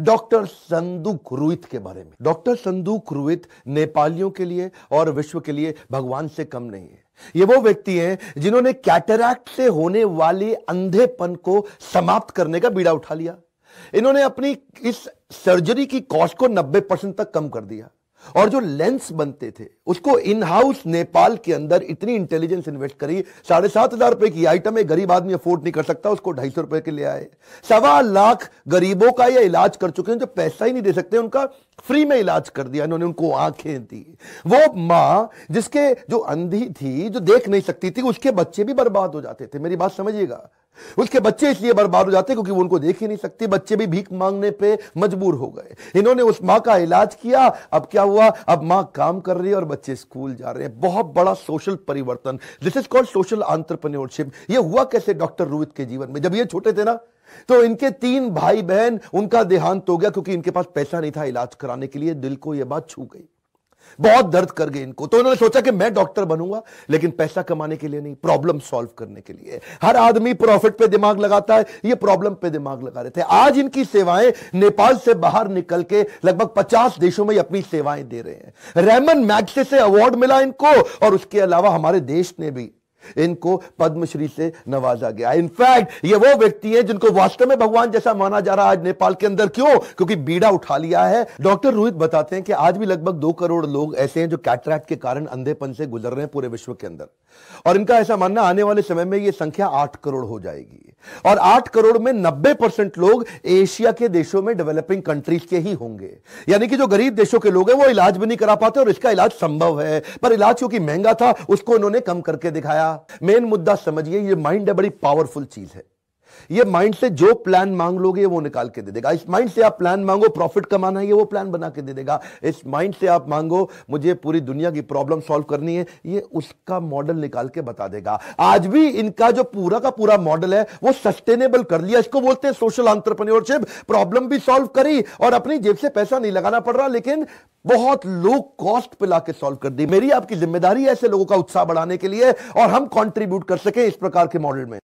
doctor संदूक रुहित के बारे में डॉक्टर संदूक रुहित नेपालियों के लिए और विश्व के लिए भगवान से कम नहीं है ये वो व्यक्ति हैं जिन्होंने कैटरैक्ट से होने वाले अंधेपन को समाप्त करने का बीड़ा उठा लिया इन्होंने अपनी इस सर्जरी की कॉस्ट को 90 परसेंट तक कम कर दिया और जो लेंस बनते थे उसको इन हाउस नेपाल के अंदर इतनी इंटेलिजेंस इन्वेस्ट करी साढ़े सात हजार रुपए की आइटम है गरीब आदमी अफोर्ड नहीं कर सकता उसको ढाई सौ रुपए के ले आए सवा लाख गरीबों का यह इलाज कर चुके हैं जो पैसा ही नहीं दे सकते उनका फ्री में इलाज कर दिया इन्होंने उनको आंखें दी वो मां जिसके जो अंधी थी जो देख नहीं सकती थी उसके बच्चे भी बर्बाद हो जाते थे मेरी बात समझिएगा उसके बच्चे इसलिए बर्बाद हो जाते क्योंकि वो उनको देख ही नहीं सकते बच्चे भी भीख मांगने पे मजबूर हो गए इन्होंने उस माँ का इलाज किया अब क्या हुआ अब माँ काम कर रही है और बच्चे स्कूल जा रहे हैं बहुत बड़ा सोशल परिवर्तन this is called social entrepreneurship ये हुआ कैसे डॉक्टर रोहित के जीवन में जब ये छोटे थे ना तो इनके तीन भाई बहन उनका देहांत हो गया क्योंकि इनके पास पैसा नहीं था इलाज कराने के लिए दिल को यह बात छू गई बहुत दर्द कर गए इनको तो इन्होंने सोचा कि मैं डॉक्टर बनूंगा लेकिन पैसा कमाने के लिए नहीं प्रॉब्लम सॉल्व करने के लिए हर आदमी प्रॉफिट पे दिमाग लगाता है ये प्रॉब्लम पे दिमाग लगा रहे थे आज इनकी सेवाएं नेपाल से बाहर निकल के लगभग पचास देशों में अपनी सेवाएं दे रहे हैं रेमन मैग्से से अवार्ड मिला इनको और उसके अलावा हमारे देश ने भी इनको पद्मश्री से नवाजा गया इनफैक्ट ये वो व्यक्ति हैं जिनको वास्तव में भगवान जैसा माना जा रहा है आज नेपाल के अंदर क्यों क्योंकि बीड़ा उठा लिया है डॉक्टर रोहित बताते हैं कि आज भी लगभग दो करोड़ लोग ऐसे हैं जो कैटरैक्ट के कारण अंधेपन से गुजर रहे हैं पूरे विश्व के अंदर और इनका ऐसा मानना आने वाले समय में यह संख्या आठ करोड़ हो जाएगी और आठ करोड़ में नब्बे परसेंट लोग एशिया के देशों में डेवलपिंग कंट्रीज के ही होंगे यानी कि जो गरीब देशों के लोग हैं वो इलाज भी नहीं करा पाते और इसका इलाज संभव है पर इलाज क्योंकि महंगा था उसको उन्होंने कम करके दिखाया मेन मुद्दा समझिए ये माइंड है बड़ी पावरफुल चीज है ये माइंड से जो प्लान मांग लोगे वो निकाल के दे देगा इस माइंड से आप प्लान मांगो प्रॉफिट कमाना है ये वो प्लान बना के दे देगा इस माइंड से आप मांगो मुझे पूरी दुनिया की प्रॉब्लम सॉल्व करनी है ये उसका मॉडल निकाल के बता देगा आज भी इनका जो पूरा का पूरा मॉडल है वो सस्टेनेबल कर लिया इसको बोलते हैं सोशल आंट्रप्रन्योरशिप प्रॉब्लम भी सॉल्व करी और अपनी जेब से पैसा नहीं लगाना पड़ रहा लेकिन बहुत लो कॉस्ट पे लाके सॉल्व कर दी मेरी आपकी जिम्मेदारी ऐसे लोगों का उत्साह बढ़ाने के लिए और हम कंट्रीब्यूट कर सके इस प्रकार के मॉडल में